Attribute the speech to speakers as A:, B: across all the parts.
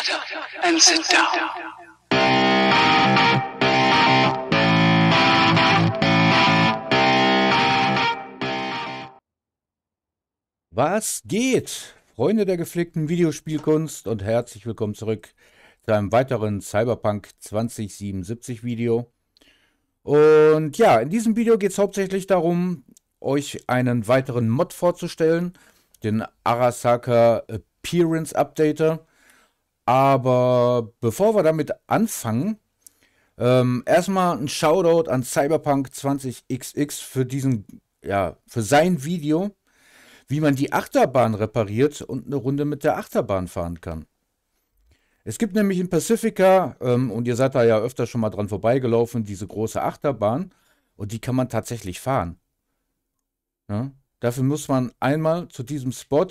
A: up and sit down. Was geht, Freunde der gepflegten Videospielkunst und herzlich willkommen zurück zu einem weiteren Cyberpunk 2077 Video. Und ja, in diesem Video geht es hauptsächlich darum, euch einen weiteren Mod vorzustellen, den Arasaka Appearance Updater. Aber bevor wir damit anfangen, ähm, erstmal ein Shoutout an Cyberpunk 20XX für diesen, ja, für sein Video, wie man die Achterbahn repariert und eine Runde mit der Achterbahn fahren kann. Es gibt nämlich in Pacifica, ähm, und ihr seid da ja öfter schon mal dran vorbeigelaufen, diese große Achterbahn. Und die kann man tatsächlich fahren. Ja? Dafür muss man einmal zu diesem Spot.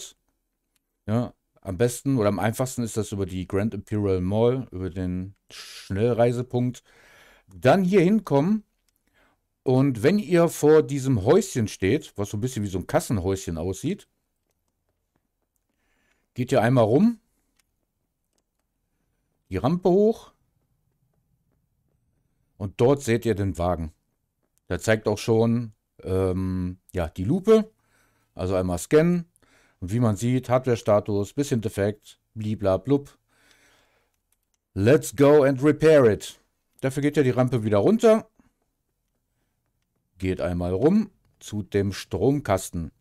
A: Ja, am besten oder am einfachsten ist das über die Grand Imperial Mall, über den Schnellreisepunkt. Dann hier hinkommen und wenn ihr vor diesem Häuschen steht, was so ein bisschen wie so ein Kassenhäuschen aussieht, geht ihr einmal rum, die Rampe hoch und dort seht ihr den Wagen. Da zeigt auch schon ähm, ja, die Lupe, also einmal scannen und wie man sieht, Hardware-Status, bisschen defekt, bliblablub. Let's go and repair it. Dafür geht ja die Rampe wieder runter. Geht einmal rum zu dem Stromkasten.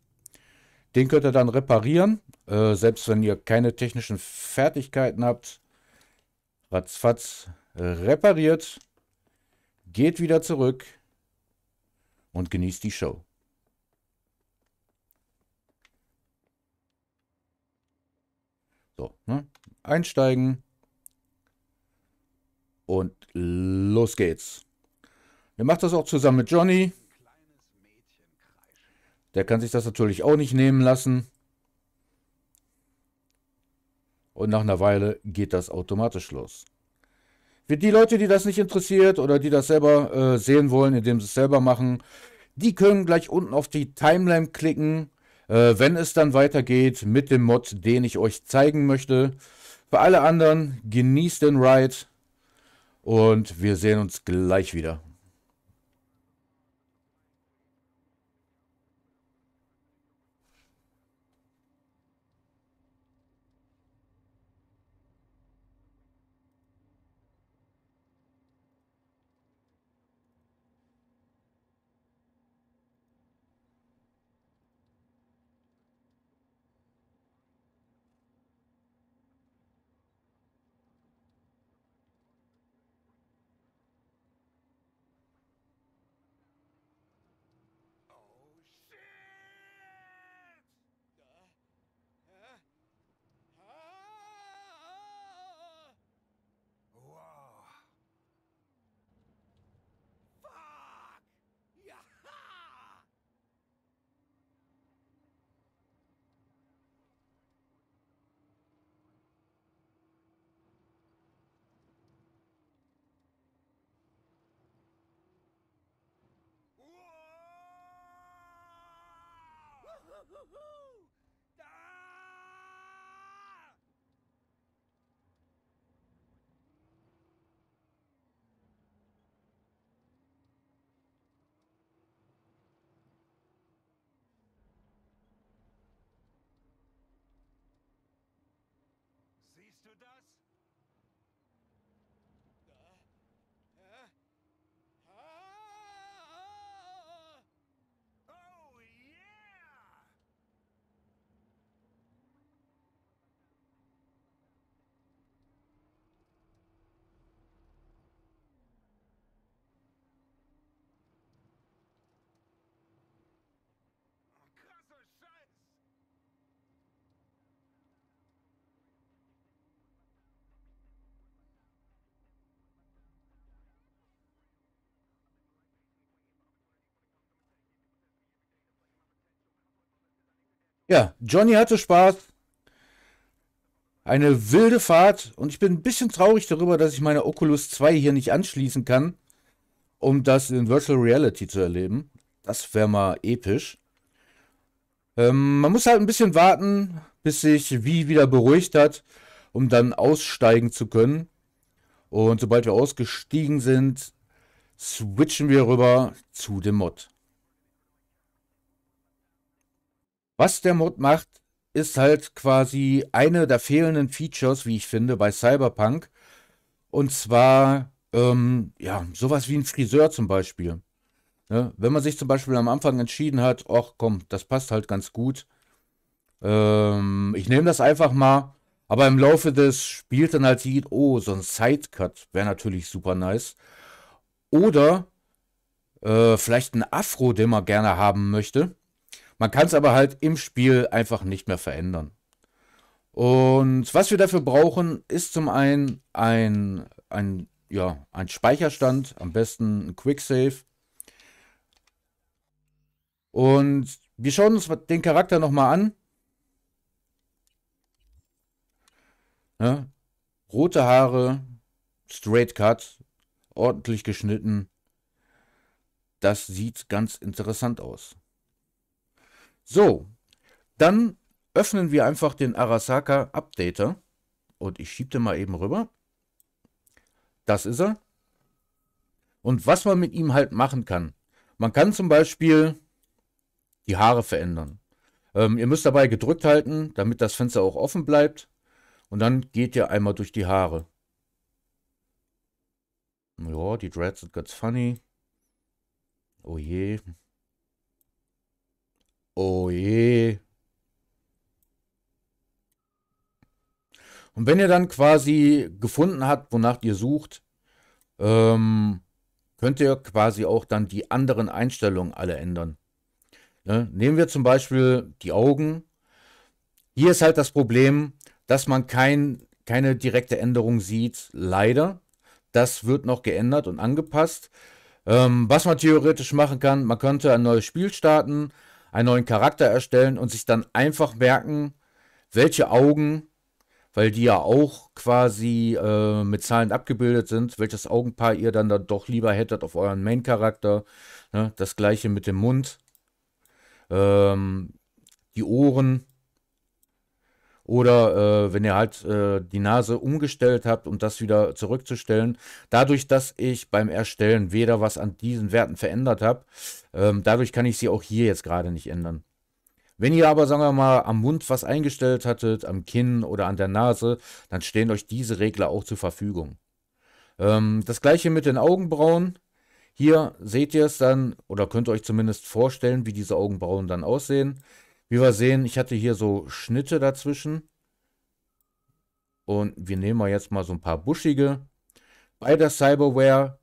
A: Den könnt ihr dann reparieren, äh, selbst wenn ihr keine technischen Fertigkeiten habt. Ratzfatz repariert, geht wieder zurück und genießt die Show. So, ne? einsteigen. Und los geht's. Ihr macht das auch zusammen mit Johnny. Der kann sich das natürlich auch nicht nehmen lassen. Und nach einer Weile geht das automatisch los. Für die Leute, die das nicht interessiert oder die das selber äh, sehen wollen, indem sie es selber machen, die können gleich unten auf die Timeline klicken äh, wenn es dann weitergeht mit dem Mod, den ich euch zeigen möchte. Für alle anderen, genießt den Ride und wir sehen uns gleich wieder. Woohoo! Ah! Siehst du das? Ja, Johnny hatte Spaß. Eine wilde Fahrt und ich bin ein bisschen traurig darüber, dass ich meine Oculus 2 hier nicht anschließen kann, um das in Virtual Reality zu erleben. Das wäre mal episch. Ähm, man muss halt ein bisschen warten, bis sich Wii wieder beruhigt hat, um dann aussteigen zu können. Und sobald wir ausgestiegen sind, switchen wir rüber zu dem Mod. Was der Mod macht, ist halt quasi eine der fehlenden Features, wie ich finde, bei Cyberpunk. Und zwar, ähm, ja, sowas wie ein Friseur zum Beispiel. Ne? Wenn man sich zum Beispiel am Anfang entschieden hat, ach komm, das passt halt ganz gut. Ähm, ich nehme das einfach mal. Aber im Laufe des Spiels dann halt sieht, oh, so ein Sidecut wäre natürlich super nice. Oder äh, vielleicht ein Afro, den man gerne haben möchte. Man kann es aber halt im Spiel einfach nicht mehr verändern. Und was wir dafür brauchen, ist zum einen ein, ein, ja, ein Speicherstand, am besten ein Quicksave. Und wir schauen uns den Charakter nochmal an. Ne? Rote Haare, straight cut, ordentlich geschnitten. Das sieht ganz interessant aus. So, dann öffnen wir einfach den Arasaka Updater. Und ich schiebe den mal eben rüber. Das ist er. Und was man mit ihm halt machen kann. Man kann zum Beispiel die Haare verändern. Ähm, ihr müsst dabei gedrückt halten, damit das Fenster auch offen bleibt. Und dann geht ihr einmal durch die Haare. Ja, die Dreads sind ganz funny. Oh je, Oh je. Und wenn ihr dann quasi gefunden habt, wonach ihr sucht, ähm, könnt ihr quasi auch dann die anderen Einstellungen alle ändern. Ne? Nehmen wir zum Beispiel die Augen. Hier ist halt das Problem, dass man kein, keine direkte Änderung sieht, leider. Das wird noch geändert und angepasst. Ähm, was man theoretisch machen kann, man könnte ein neues Spiel starten, einen neuen Charakter erstellen und sich dann einfach merken, welche Augen, weil die ja auch quasi äh, mit Zahlen abgebildet sind, welches Augenpaar ihr dann, dann doch lieber hättet auf euren Main-Charakter. Ne? Das gleiche mit dem Mund. Ähm, die Ohren, oder äh, wenn ihr halt äh, die Nase umgestellt habt, um das wieder zurückzustellen. Dadurch, dass ich beim Erstellen weder was an diesen Werten verändert habe, ähm, dadurch kann ich sie auch hier jetzt gerade nicht ändern. Wenn ihr aber, sagen wir mal, am Mund was eingestellt hattet, am Kinn oder an der Nase, dann stehen euch diese Regler auch zur Verfügung. Ähm, das gleiche mit den Augenbrauen. Hier seht ihr es dann oder könnt ihr euch zumindest vorstellen, wie diese Augenbrauen dann aussehen. Wie wir sehen, ich hatte hier so Schnitte dazwischen. Und wir nehmen mal jetzt mal so ein paar buschige. Bei der Cyberware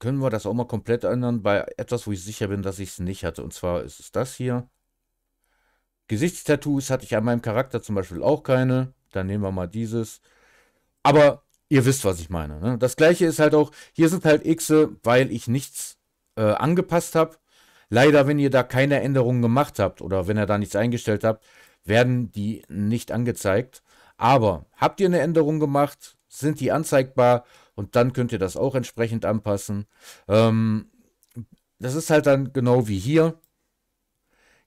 A: können wir das auch mal komplett ändern. Bei etwas, wo ich sicher bin, dass ich es nicht hatte. Und zwar ist es das hier. Gesichtstattoos hatte ich an meinem Charakter zum Beispiel auch keine. Dann nehmen wir mal dieses. Aber ihr wisst, was ich meine. Ne? Das gleiche ist halt auch, hier sind halt X, weil ich nichts äh, angepasst habe. Leider, wenn ihr da keine Änderungen gemacht habt oder wenn ihr da nichts eingestellt habt, werden die nicht angezeigt. Aber habt ihr eine Änderung gemacht, sind die anzeigbar und dann könnt ihr das auch entsprechend anpassen. Ähm, das ist halt dann genau wie hier.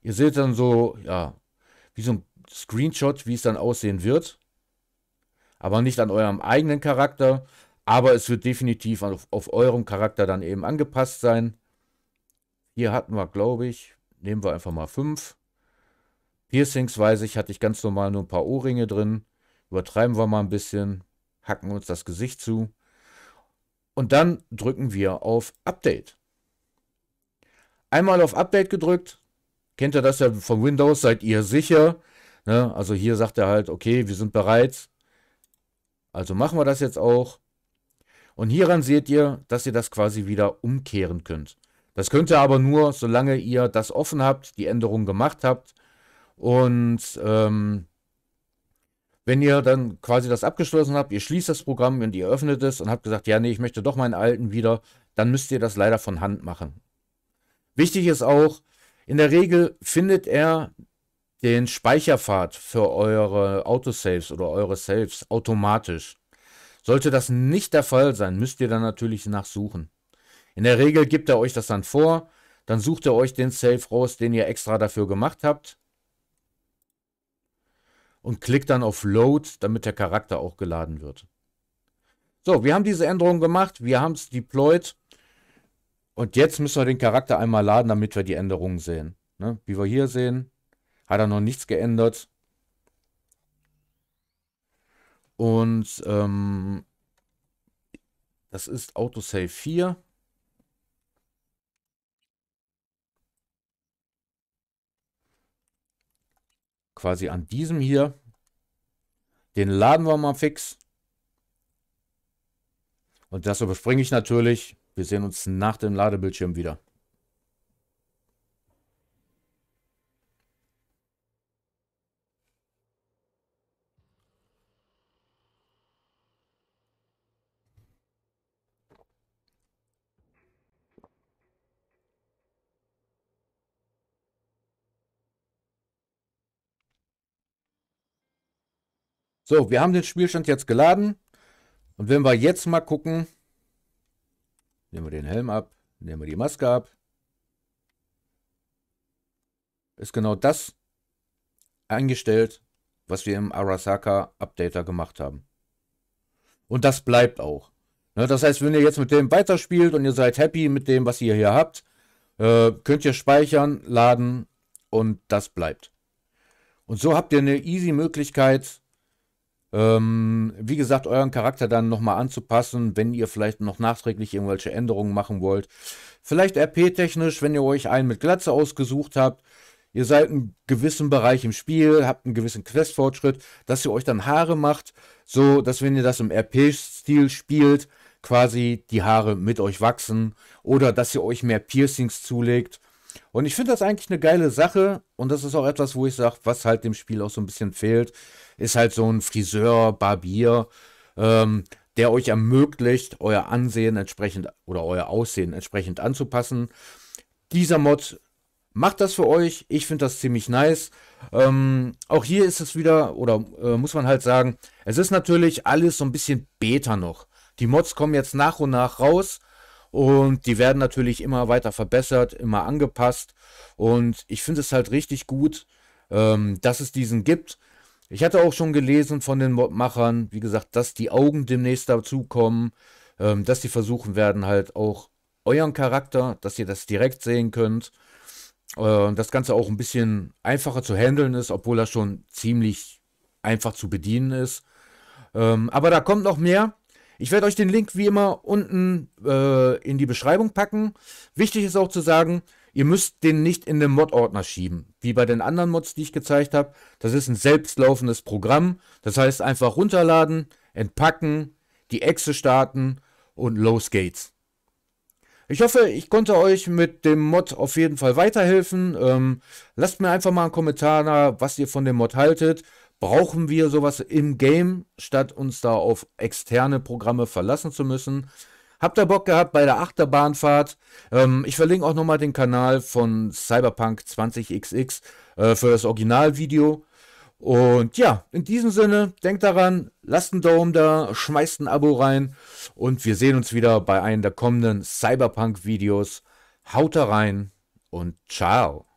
A: Ihr seht dann so, ja, wie so ein Screenshot, wie es dann aussehen wird. Aber nicht an eurem eigenen Charakter. Aber es wird definitiv auf, auf eurem Charakter dann eben angepasst sein. Hier hatten wir, glaube ich, nehmen wir einfach mal fünf. Piercings, weiß ich, hatte ich ganz normal nur ein paar Ohrringe drin. Übertreiben wir mal ein bisschen, hacken uns das Gesicht zu. Und dann drücken wir auf Update. Einmal auf Update gedrückt. Kennt ihr das ja von Windows? Seid ihr sicher? Ne? Also hier sagt er halt, okay, wir sind bereit. Also machen wir das jetzt auch. Und hieran seht ihr, dass ihr das quasi wieder umkehren könnt. Das könnt ihr aber nur, solange ihr das offen habt, die Änderung gemacht habt. Und ähm, wenn ihr dann quasi das abgeschlossen habt, ihr schließt das Programm und ihr öffnet es und habt gesagt, ja, nee, ich möchte doch meinen alten wieder, dann müsst ihr das leider von Hand machen. Wichtig ist auch, in der Regel findet er den Speicherpfad für eure Autosaves oder eure Saves automatisch. Sollte das nicht der Fall sein, müsst ihr dann natürlich nachsuchen. In der Regel gibt er euch das dann vor. Dann sucht ihr euch den Safe raus, den ihr extra dafür gemacht habt. Und klickt dann auf Load, damit der Charakter auch geladen wird. So, wir haben diese Änderung gemacht. Wir haben es deployed. Und jetzt müssen wir den Charakter einmal laden, damit wir die Änderungen sehen. Ne? Wie wir hier sehen, hat er noch nichts geändert. Und ähm, das ist Autosave 4. quasi an diesem hier. Den laden wir mal fix. Und das überspringe ich natürlich. Wir sehen uns nach dem Ladebildschirm wieder. So, wir haben den Spielstand jetzt geladen. Und wenn wir jetzt mal gucken, nehmen wir den Helm ab, nehmen wir die Maske ab, ist genau das eingestellt, was wir im Arasaka Updater gemacht haben. Und das bleibt auch. Ne, das heißt, wenn ihr jetzt mit dem weiterspielt und ihr seid happy mit dem, was ihr hier habt, äh, könnt ihr speichern, laden und das bleibt. Und so habt ihr eine easy Möglichkeit, ähm, wie gesagt, euren Charakter dann nochmal anzupassen, wenn ihr vielleicht noch nachträglich irgendwelche Änderungen machen wollt. Vielleicht RP-technisch, wenn ihr euch einen mit Glatze ausgesucht habt. Ihr seid einen gewissen Bereich im Spiel, habt einen gewissen Questfortschritt, dass ihr euch dann Haare macht, so dass wenn ihr das im RP-Stil spielt, quasi die Haare mit euch wachsen oder dass ihr euch mehr Piercings zulegt und ich finde das eigentlich eine geile Sache. Und das ist auch etwas, wo ich sage, was halt dem Spiel auch so ein bisschen fehlt, ist halt so ein Friseur, Barbier, ähm, der euch ermöglicht, euer Ansehen entsprechend oder euer Aussehen entsprechend anzupassen. Dieser Mod macht das für euch. Ich finde das ziemlich nice. Ähm, auch hier ist es wieder, oder äh, muss man halt sagen, es ist natürlich alles so ein bisschen Beta noch. Die Mods kommen jetzt nach und nach raus. Und die werden natürlich immer weiter verbessert, immer angepasst. Und ich finde es halt richtig gut, ähm, dass es diesen gibt. Ich hatte auch schon gelesen von den Modmachern, wie gesagt, dass die Augen demnächst dazukommen, ähm, dass sie versuchen werden, halt auch euren Charakter, dass ihr das direkt sehen könnt. Äh, das Ganze auch ein bisschen einfacher zu handeln ist, obwohl er schon ziemlich einfach zu bedienen ist. Ähm, aber da kommt noch mehr. Ich werde euch den Link wie immer unten äh, in die Beschreibung packen. Wichtig ist auch zu sagen, ihr müsst den nicht in den Mod-Ordner schieben, wie bei den anderen Mods, die ich gezeigt habe. Das ist ein selbstlaufendes Programm. Das heißt einfach runterladen, entpacken, die Echse starten und los geht's. Ich hoffe, ich konnte euch mit dem Mod auf jeden Fall weiterhelfen. Ähm, lasst mir einfach mal einen Kommentar da, was ihr von dem Mod haltet brauchen wir sowas im Game, statt uns da auf externe Programme verlassen zu müssen. Habt ihr Bock gehabt bei der Achterbahnfahrt? Ähm, ich verlinke auch nochmal den Kanal von Cyberpunk 20XX äh, für das Originalvideo. Und ja, in diesem Sinne, denkt daran, lasst einen Daumen da, schmeißt ein Abo rein und wir sehen uns wieder bei einem der kommenden Cyberpunk-Videos. Haut da rein und ciao.